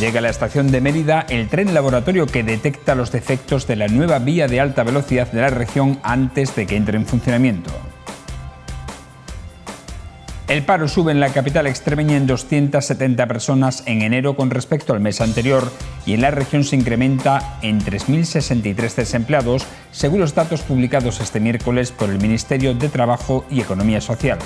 Llega a la estación de Mérida el tren laboratorio que detecta los defectos de la nueva vía de alta velocidad de la región antes de que entre en funcionamiento. El paro sube en la capital extremeña en 270 personas en enero con respecto al mes anterior y en la región se incrementa en 3.063 desempleados, según los datos publicados este miércoles por el Ministerio de Trabajo y Economía Social.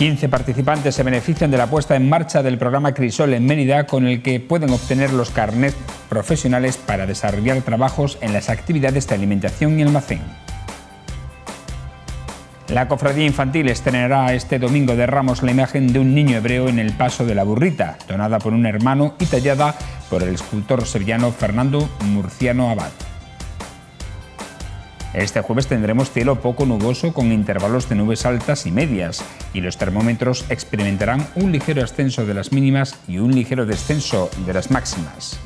15 participantes se benefician de la puesta en marcha del programa Crisol en Mérida, con el que pueden obtener los carnets profesionales para desarrollar trabajos en las actividades de alimentación y almacén. La cofradía infantil estrenará este domingo de Ramos la imagen de un niño hebreo en el paso de la burrita, donada por un hermano y tallada por el escultor sevillano Fernando Murciano Abad. Este jueves tendremos cielo poco nuboso con intervalos de nubes altas y medias y los termómetros experimentarán un ligero ascenso de las mínimas y un ligero descenso de las máximas.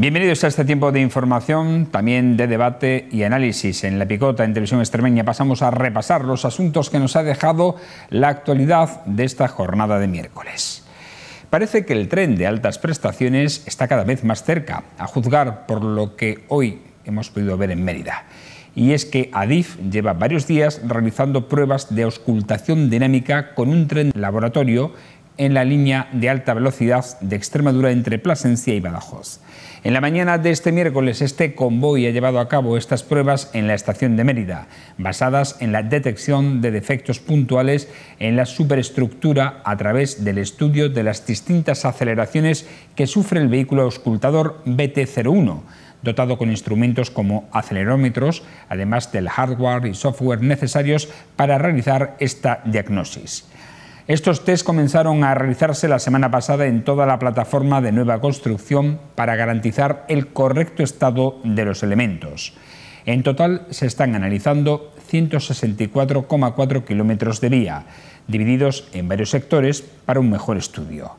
Bienvenidos a este tiempo de información, también de debate y análisis. En la picota en Televisión Extremeña pasamos a repasar los asuntos que nos ha dejado la actualidad de esta jornada de miércoles. Parece que el tren de altas prestaciones está cada vez más cerca, a juzgar por lo que hoy hemos podido ver en Mérida. Y es que ADIF lleva varios días realizando pruebas de auscultación dinámica con un tren laboratorio en la línea de alta velocidad de Extremadura entre Plasencia y Badajoz. En la mañana de este miércoles, este convoy ha llevado a cabo estas pruebas en la estación de Mérida, basadas en la detección de defectos puntuales en la superestructura a través del estudio de las distintas aceleraciones que sufre el vehículo auscultador BT-01 dotado con instrumentos como acelerómetros, además del hardware y software necesarios para realizar esta diagnosis. Estos test comenzaron a realizarse la semana pasada en toda la plataforma de nueva construcción para garantizar el correcto estado de los elementos. En total se están analizando 164,4 kilómetros de vía, divididos en varios sectores para un mejor estudio.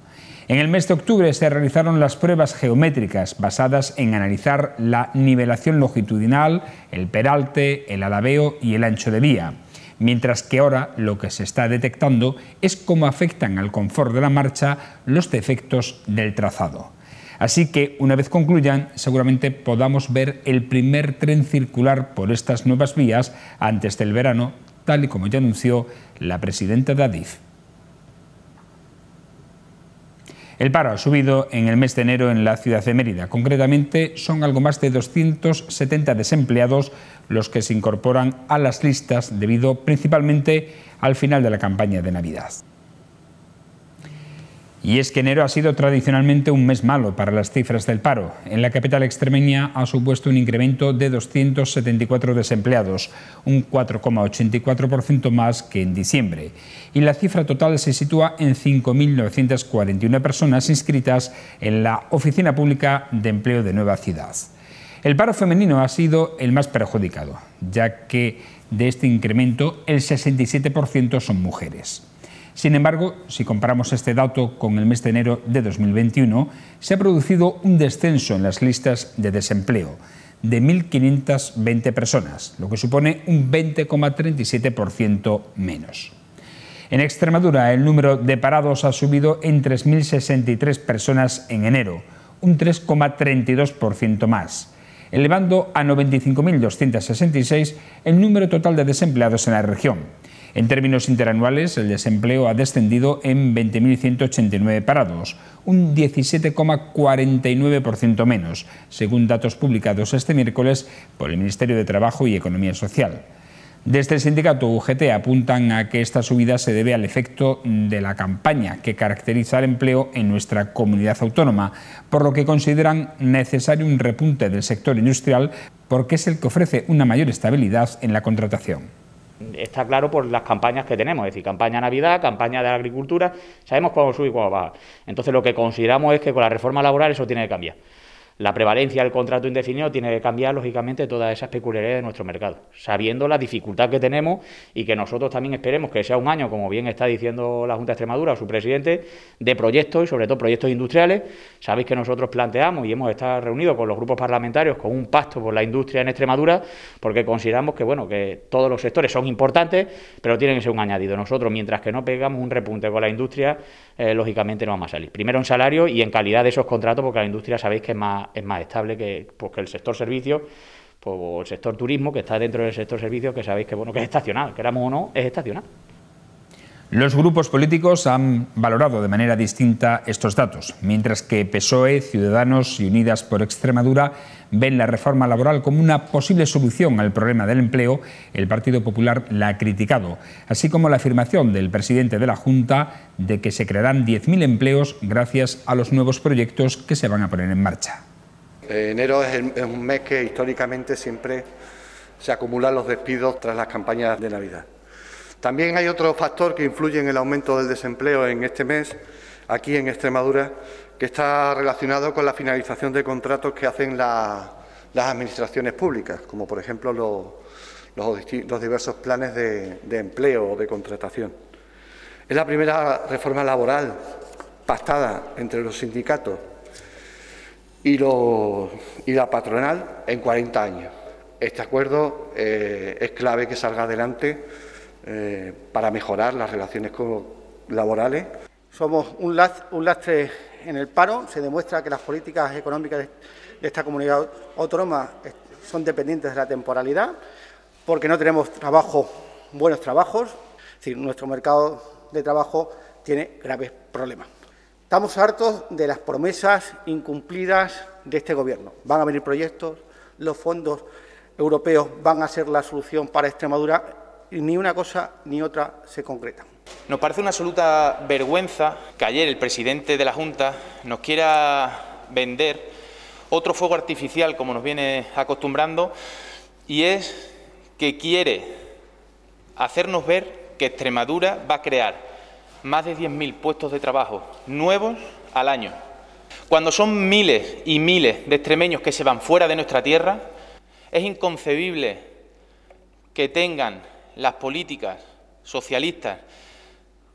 En el mes de octubre se realizaron las pruebas geométricas basadas en analizar la nivelación longitudinal, el peralte, el alabeo y el ancho de vía mientras que ahora lo que se está detectando es cómo afectan al confort de la marcha los defectos del trazado. Así que una vez concluyan, seguramente podamos ver el primer tren circular por estas nuevas vías antes del verano, tal y como ya anunció la presidenta de ADIF. El paro ha subido en el mes de enero en la ciudad de Mérida. Concretamente, son algo más de 270 desempleados los que se incorporan a las listas debido principalmente al final de la campaña de Navidad. Y es que enero ha sido tradicionalmente un mes malo para las cifras del paro. En la capital extremeña ha supuesto un incremento de 274 desempleados, un 4,84% más que en diciembre. Y la cifra total se sitúa en 5.941 personas inscritas en la Oficina Pública de Empleo de Nueva Ciudad. El paro femenino ha sido el más perjudicado, ya que de este incremento el 67% son mujeres. Sin embargo, si comparamos este dato con el mes de enero de 2021, se ha producido un descenso en las listas de desempleo de 1.520 personas, lo que supone un 20,37% menos. En Extremadura, el número de parados ha subido en 3.063 personas en enero, un 3,32% más, elevando a 95.266 el número total de desempleados en la región en términos interanuales, el desempleo ha descendido en 20.189 parados, un 17,49% menos, según datos publicados este miércoles por el Ministerio de Trabajo y Economía Social. Desde el sindicato UGT apuntan a que esta subida se debe al efecto de la campaña que caracteriza el empleo en nuestra comunidad autónoma, por lo que consideran necesario un repunte del sector industrial porque es el que ofrece una mayor estabilidad en la contratación está claro por las campañas que tenemos, es decir, campaña Navidad, campaña de la agricultura, sabemos cuándo sube y cuándo baja. Entonces lo que consideramos es que con la reforma laboral eso tiene que cambiar. La prevalencia del contrato indefinido tiene que cambiar, lógicamente, todas esas peculiaridades de nuestro mercado, sabiendo la dificultad que tenemos y que nosotros también esperemos que sea un año, como bien está diciendo la Junta de Extremadura, su presidente, de proyectos y sobre todo proyectos industriales. Sabéis que nosotros planteamos y hemos estado reunidos con los grupos parlamentarios con un pacto por la industria en Extremadura, porque consideramos que, bueno, que todos los sectores son importantes, pero tienen que ser un añadido. Nosotros, mientras que no pegamos un repunte con la industria, eh, lógicamente no vamos a salir. Primero en salario y en calidad de esos contratos, porque la industria sabéis que es más es más estable que, pues, el sector servicios pues, el sector turismo, que está dentro del sector servicios, que sabéis que, bueno, que es estacional, queramos o no, es estacional. Los grupos políticos han valorado de manera distinta estos datos, mientras que PSOE, Ciudadanos y Unidas por Extremadura ven la reforma laboral como una posible solución al problema del empleo, el Partido Popular la ha criticado, así como la afirmación del presidente de la Junta de que se crearán 10.000 empleos gracias a los nuevos proyectos que se van a poner en marcha. Eh, enero es, un mes que históricamente siempre se acumulan los despidos tras las campañas de Navidad. También hay otro factor que influye en el aumento del desempleo en este mes, aquí en Extremadura, que está relacionado con la finalización de contratos que hacen las administraciones públicas, como por ejemplo los, diversos planes de, de empleo o de contratación. Es la primera reforma laboral pactada entre los sindicatos y, lo, la patronal en 40 años. Este acuerdo eh, es clave que salga adelante eh, para mejorar las relaciones laborales. Somos un, lastre en el paro. Se demuestra que las políticas económicas de esta comunidad autónoma son dependientes de la temporalidad, porque no tenemos trabajo, buenos trabajos. Es nuestro mercado de trabajo tiene graves problemas. Estamos hartos de las promesas incumplidas de este Gobierno. Van a venir proyectos, los fondos europeos van a ser la solución para Extremadura y ni una cosa ni otra se concreta. Nos parece una absoluta vergüenza que ayer el presidente de la Junta nos quiera vender otro fuego artificial, como nos viene acostumbrando, y es que quiere hacernos ver que Extremadura va a crear más de 10.000 puestos de trabajo nuevos al año. Cuando son miles y miles de extremeños que se van fuera de nuestra tierra, es inconcebible que tengan las políticas socialistas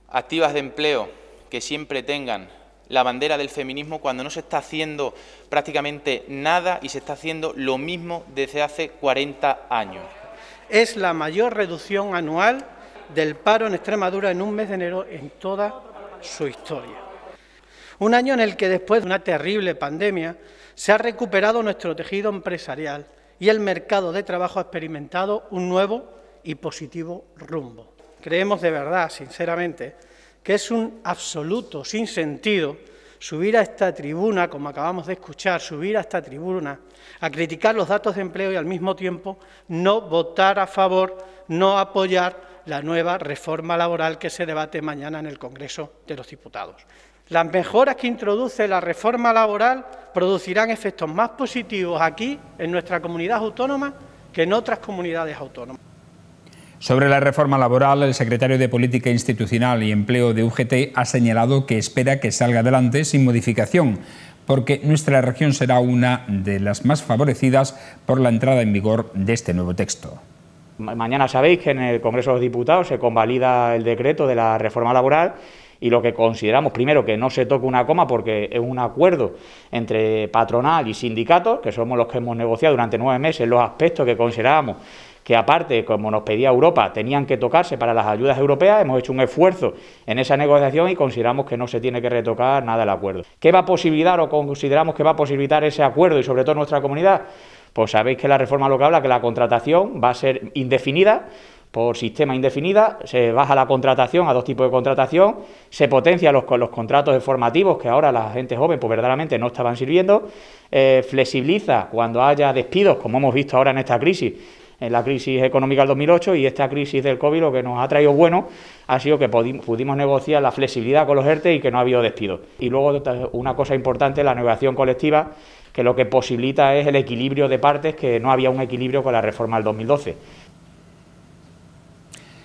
activas de empleo que siempre tengan la bandera del feminismo cuando no se está haciendo prácticamente nada y se está haciendo lo mismo desde hace 40 años. Es la mayor reducción anual del paro en Extremadura en un mes de enero en toda su historia. Un año en el que después de una terrible pandemia se ha recuperado nuestro tejido empresarial y el mercado de trabajo ha experimentado un nuevo y positivo rumbo. Creemos de verdad, sinceramente, que es un absoluto sinsentido subir a esta tribuna, como acabamos de escuchar, subir a esta tribuna a criticar los datos de empleo y al mismo tiempo no votar a favor, no apoyar la nueva reforma laboral que se debate mañana en el Congreso de los Diputados. Las mejoras que introduce la reforma laboral producirán efectos más positivos aquí, en nuestra comunidad autónoma, que en otras comunidades autónomas. Sobre la reforma laboral, el secretario de Política Institucional y Empleo de UGT ha señalado que espera que salga adelante sin modificación, porque nuestra región será una de las más favorecidas por la entrada en vigor de este nuevo texto. Mañana sabéis que en el Congreso de los Diputados se convalida el decreto de la reforma laboral y lo que consideramos, primero, que no se toque una coma porque es un acuerdo entre patronal y sindicatos, que somos los que hemos negociado durante nueve meses los aspectos que considerábamos que aparte, como nos pedía Europa, tenían que tocarse para las ayudas europeas, hemos hecho un esfuerzo en esa negociación y consideramos que no se tiene que retocar nada el acuerdo. ¿Qué va a posibilitar o consideramos que va a posibilitar ese acuerdo y sobre todo nuestra comunidad? pues sabéis que la reforma lo que habla, que la contratación va a ser indefinida, por sistema indefinida, se baja la contratación a dos tipos de contratación, se potencia los, los contratos formativos que ahora la gente joven pues verdaderamente no estaban sirviendo, eh, flexibiliza cuando haya despidos, como hemos visto ahora en esta crisis, en la crisis económica del 2008 y esta crisis del COVID lo que nos ha traído bueno ha sido que pudimos negociar la flexibilidad con los ERTE y que no ha habido despidos. Y luego una cosa importante, la negociación colectiva que lo que posibilita es el equilibrio de partes, que no había un equilibrio con la reforma del 2012.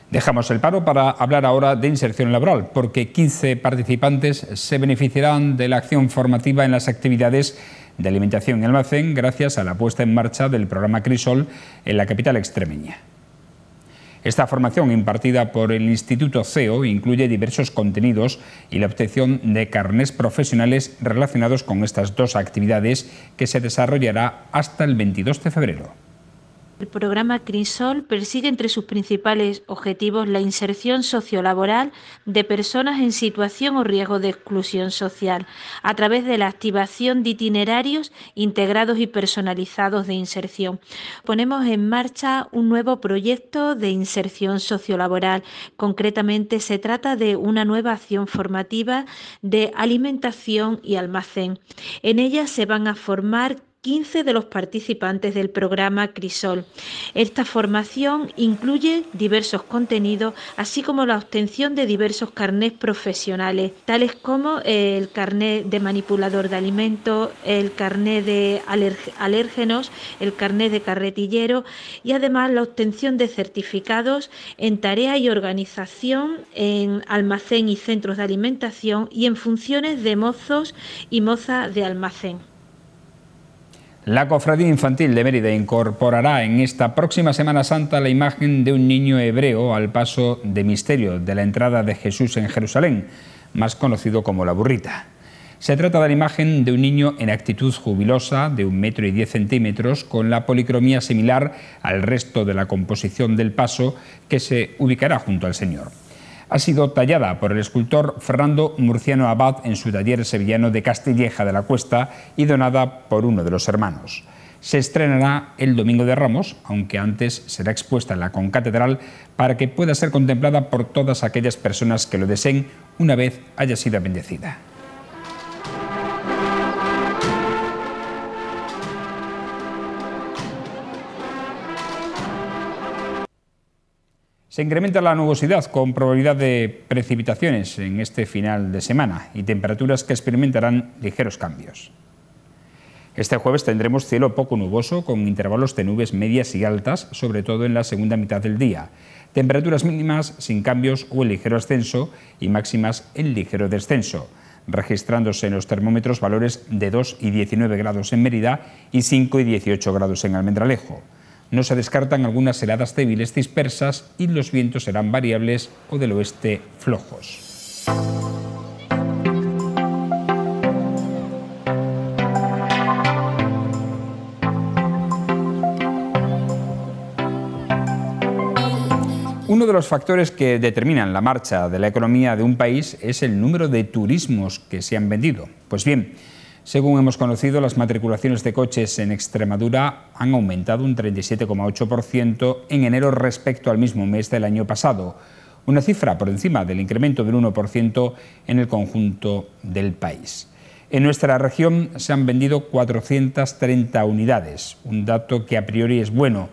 Dejamos el paro para hablar ahora de inserción laboral, porque 15 participantes se beneficiarán de la acción formativa en las actividades de alimentación y almacén gracias a la puesta en marcha del programa Crisol en la capital extremeña. Esta formación impartida por el Instituto CEO incluye diversos contenidos y la obtención de carnés profesionales relacionados con estas dos actividades que se desarrollará hasta el 22 de febrero. El programa Crisol persigue entre sus principales objetivos la inserción sociolaboral de personas en situación o riesgo de exclusión social a través de la activación de itinerarios integrados y personalizados de inserción. Ponemos en marcha un nuevo proyecto de inserción sociolaboral. Concretamente se trata de una nueva acción formativa de alimentación y almacén. En ella se van a formar 15 de los participantes del programa Crisol. Esta formación incluye diversos contenidos, así como la obtención de diversos carnés profesionales, tales como eh, el carné de manipulador de alimentos, el carné de alérgenos, el carné de carretillero y además la obtención de certificados en tarea y organización en almacén y centros de alimentación y en funciones de mozos y mozas de almacén. La Cofradía Infantil de Mérida incorporará en esta próxima Semana Santa la imagen de un niño hebreo al paso de misterio de la entrada de Jesús en Jerusalén, más conocido como la burrita. Se trata de la imagen de un niño en actitud jubilosa de un metro y diez centímetros, con la policromía similar al resto de la composición del paso que se ubicará junto al Señor ha sido tallada por el escultor Fernando Murciano Abad en su taller sevillano de Castilleja de la Cuesta y donada por uno de los hermanos. Se estrenará el Domingo de Ramos, aunque antes será expuesta en la concatedral para que pueda ser contemplada por todas aquellas personas que lo deseen una vez haya sido bendecida. Se incrementa la nubosidad con probabilidad de precipitaciones en este final de semana y temperaturas que experimentarán ligeros cambios. Este jueves tendremos cielo poco nuboso con intervalos de nubes medias y altas, sobre todo en la segunda mitad del día. Temperaturas mínimas sin cambios o en ligero ascenso y máximas en ligero descenso, registrándose en los termómetros valores de 2 y 19 grados en Mérida y 5 y 18 grados en Almendralejo. No se descartan algunas heladas débiles dispersas y los vientos serán variables o del oeste flojos. Uno de los factores que determinan la marcha de la economía de un país es el número de turismos que se han vendido. Pues bien, según hemos conocido, las matriculaciones de coches en Extremadura han aumentado un 37,8% en enero respecto al mismo mes del año pasado, una cifra por encima del incremento del 1% en el conjunto del país. En nuestra región se han vendido 430 unidades, un dato que a priori es bueno,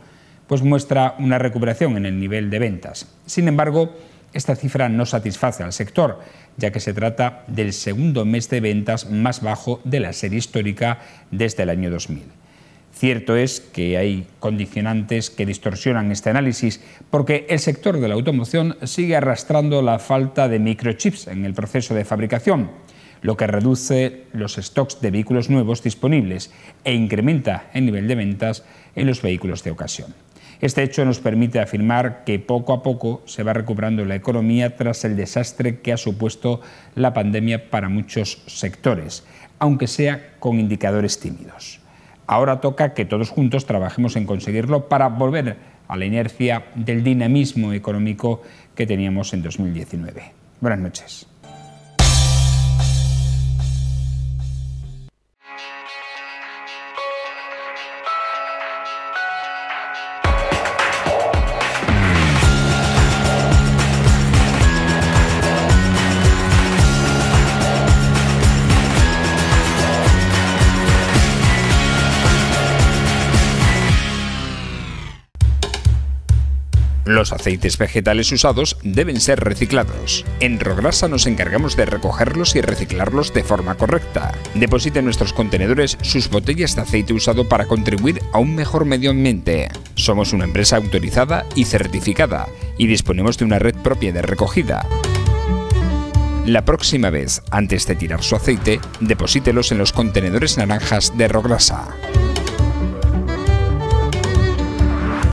pues muestra una recuperación en el nivel de ventas. Sin embargo, esta cifra no satisface al sector, ya que se trata del segundo mes de ventas más bajo de la serie histórica desde el año 2000. Cierto es que hay condicionantes que distorsionan este análisis, porque el sector de la automoción sigue arrastrando la falta de microchips en el proceso de fabricación, lo que reduce los stocks de vehículos nuevos disponibles e incrementa el nivel de ventas en los vehículos de ocasión. Este hecho nos permite afirmar que poco a poco se va recuperando la economía tras el desastre que ha supuesto la pandemia para muchos sectores, aunque sea con indicadores tímidos. Ahora toca que todos juntos trabajemos en conseguirlo para volver a la inercia del dinamismo económico que teníamos en 2019. Buenas noches. Los aceites vegetales usados deben ser reciclados. En Rograsa nos encargamos de recogerlos y reciclarlos de forma correcta. Deposite en nuestros contenedores sus botellas de aceite usado para contribuir a un mejor medio ambiente. Somos una empresa autorizada y certificada y disponemos de una red propia de recogida. La próxima vez, antes de tirar su aceite, deposítelos en los contenedores naranjas de Rograsa.